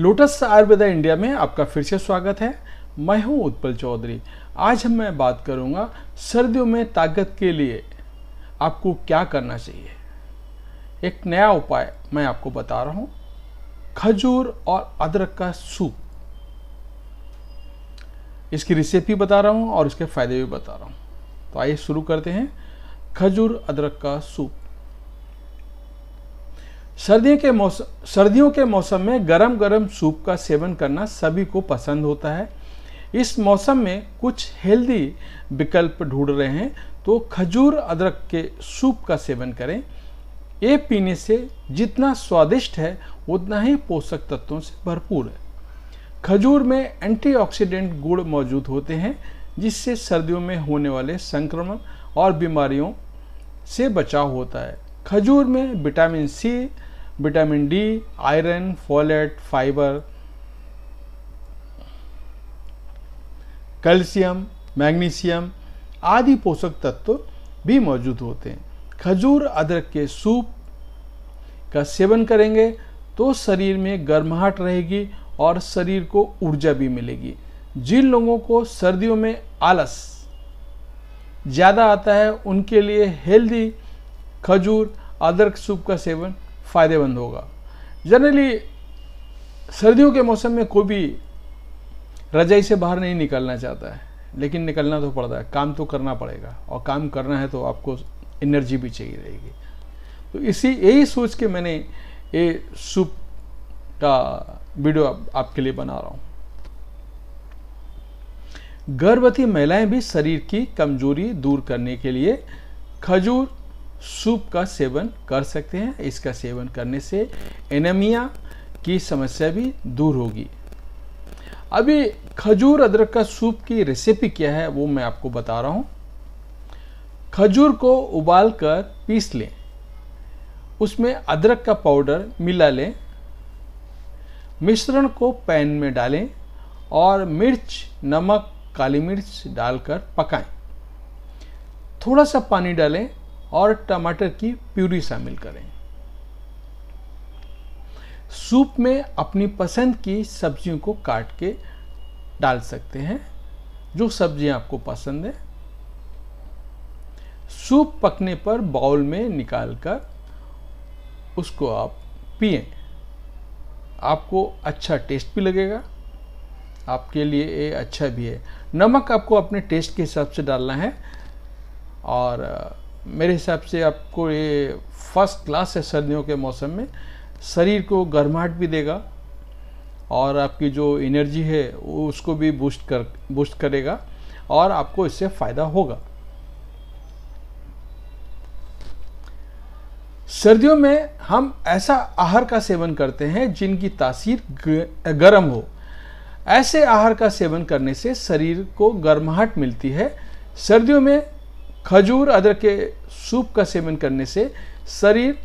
lotus Ayurveda India में आपका फिर से स्वागत है मैं हूं उत्पल चौधरी आज हम मैं बात करूंगा सर्दियों में ताकत के लिए आपको क्या करना चाहिए एक नया उपाय मैं आपको बता रहा हूं खजूर और अदरक का सूप इसकी रेसिपी बता रहा हूं और इसके फायदे भी बता रहा हूं तो आइए शुरू करते हैं खजूर अदरक का सूप सर्दियों के मौसम सर्दियों के मौसम में गरम गरम सूप का सेवन करना सभी को पसंद होता है इस मौसम में कुछ हेल्दी विकल्प ढूंढ रहे हैं तो खजूर अदरक के सूप का सेवन करें ये पीने से जितना स्वादिष्ट है उतना ही पोषक तत्वों से भरपूर है खजूर में एंटीऑक्सीडेंट गुण मौजूद होते हैं जिससे सर्दियों में होने वाले संक्रमण और बीमारियों से बचाव होता है खजूर में vitamin C vitamin D iron folate fibre calcium magnesium आदि पोषक तत्व भी मौजूद होते हैं खजूर अदरक के सूप का सेवन करेंगे तो शरीर में गर्माहट रहेगी और शरीर को ऊर्जा भी मिलेगी जिन लोगों को सर्दियों में आलस ज़्यादा आता है उनके लिए हेल्दी खजूर अदरक सूप का सेवन फ़ायदेमंद होगा जनरली सर्दियों के मौसम में कोई भी रजाई से बाहर नहीं निकलना चाहता है लेकिन निकलना तो पड़ता है काम तो करना पड़ेगा और काम करना है तो आपको एनर्जी भी चाहिए रहेगी तो इसी यही सोच के मैंने ये सूप का वीडियो आप, आपके लिए बना रहा हूँ गर्भवती महिलाएं भी शरीर की कमजोरी दूर करने के लिए खजूर सूप का सेवन कर सकते हैं इसका सेवन करने से एनेमिया की समस्या भी दूर होगी अभी खजूर अदरक का सूप की रेसिपी क्या है वो मैं आपको बता रहा हूँ खजूर को उबाल कर पीस लें उसमें अदरक का पाउडर मिला लें मिश्रण को पैन में डालें और मिर्च नमक काली मिर्च डालकर पकाएं थोड़ा सा पानी डालें और टमाटर की प्यूरी शामिल करें सूप में अपनी पसंद की सब्जियों को काट के डाल सकते हैं जो सब्जियां आपको पसंद है सूप पकने पर बाउल में निकाल कर उसको आप पिए आपको अच्छा टेस्ट भी लगेगा आपके लिए ये अच्छा भी है नमक आपको अपने टेस्ट के हिसाब से डालना है और मेरे हिसाब से आपको ये फर्स्ट क्लास है सर्दियों के मौसम में शरीर को गर्माहट भी देगा और आपकी जो एनर्जी है उसको भी बूस्ट कर बूस्ट करेगा और आपको इससे फ़ायदा होगा सर्दियों में हम ऐसा आहार का सेवन करते हैं जिनकी तासीर गर्म हो ऐसे आहार का सेवन करने से शरीर को गर्माहट मिलती है सर्दियों में खजूर अदरक के सूप का सेवन करने से शरीर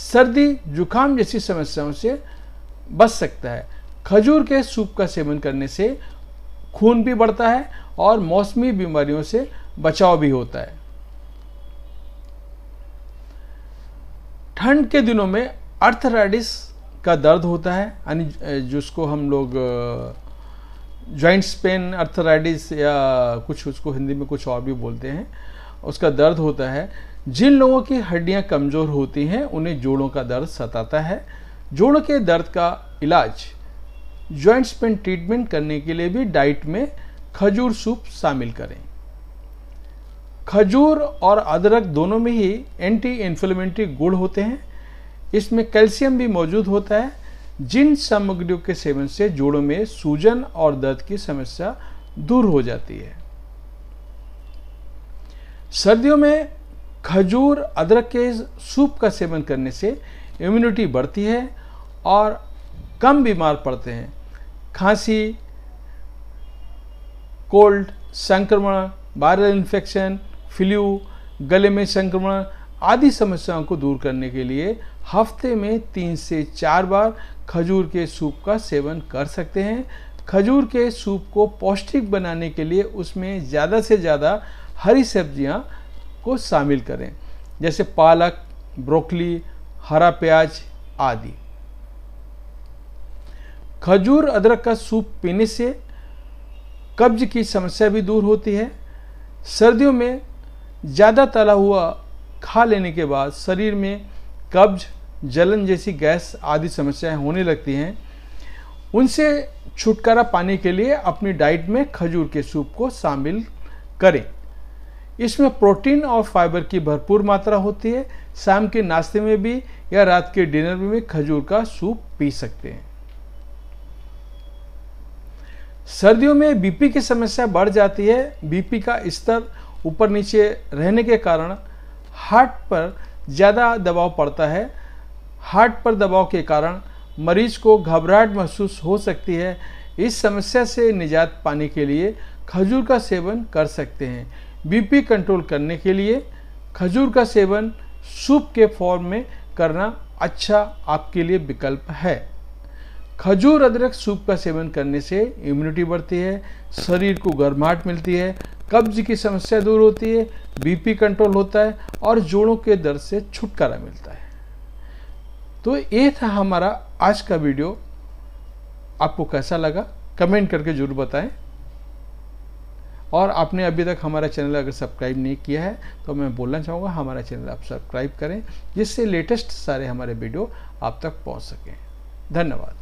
सर्दी जुकाम जैसी समस्याओं से बच सकता है खजूर के सूप का सेवन करने से खून भी बढ़ता है और मौसमी बीमारियों से बचाव भी होता है ठंड के दिनों में अर्थराइटिस का दर्द होता है यानी जिसको हम लोग जॉइंट्स पेन अर्थराइटिस या कुछ उसको हिंदी में कुछ और भी बोलते हैं उसका दर्द होता है जिन लोगों की हड्डियां कमज़ोर होती हैं उन्हें जोड़ों का दर्द सताता है जोड़ों के दर्द का इलाज ज्वाइंट्स पेन ट्रीटमेंट करने के लिए भी डाइट में खजूर सूप शामिल करें खजूर और अदरक दोनों में ही एंटी इन्फ्लेमेंट्री गुण होते हैं इसमें कैल्शियम भी मौजूद होता है जिन सामग्रियों के सेवन से जोड़ों में सूजन और दर्द की समस्या दूर हो जाती है सर्दियों में खजूर अदरक के सूप का सेवन करने से इम्यूनिटी बढ़ती है और कम बीमार पड़ते हैं खांसी कोल्ड संक्रमण वायरल इन्फेक्शन फ्लू गले में संक्रमण आदि समस्याओं को दूर करने के लिए हफ्ते में तीन से चार बार खजूर के सूप का सेवन कर सकते हैं खजूर के सूप को पौष्टिक बनाने के लिए उसमें ज़्यादा से ज़्यादा हरी सब्जियां को शामिल करें जैसे पालक ब्रोकली हरा प्याज आदि खजूर अदरक का सूप पीने से कब्ज की समस्या भी दूर होती है सर्दियों में ज़्यादा तला हुआ खा लेने के बाद शरीर में कब्ज जलन जैसी गैस आदि समस्याएं होने लगती हैं उनसे छुटकारा पाने के लिए अपनी डाइट में खजूर के सूप को शामिल करें इसमें प्रोटीन और फाइबर की भरपूर मात्रा होती है शाम के नाश्ते में भी या रात के डिनर में भी खजूर का सूप पी सकते हैं सर्दियों में बीपी की समस्या बढ़ जाती है बीपी का स्तर ऊपर नीचे रहने के कारण हार्ट पर ज़्यादा दबाव पड़ता है हार्ट पर दबाव के कारण मरीज को घबराहट महसूस हो सकती है इस समस्या से निजात पाने के लिए खजूर का सेवन कर सकते हैं बीपी कंट्रोल करने के लिए खजूर का सेवन सूप के फॉर्म में करना अच्छा आपके लिए विकल्प है खजूर अदरक सूप का सेवन करने से इम्यूनिटी बढ़ती है शरीर को गर्माहट मिलती है कब्ज की समस्या दूर होती है बीपी कंट्रोल होता है और जोड़ों के दर्द से छुटकारा मिलता है तो ये था हमारा आज का वीडियो आपको कैसा लगा कमेंट करके जरूर बताएं और आपने अभी तक हमारा चैनल अगर सब्सक्राइब नहीं किया है तो मैं बोलना चाहूँगा हमारा चैनल आप सब्सक्राइब करें जिससे लेटेस्ट सारे हमारे वीडियो आप तक पहुँच सकें धन्यवाद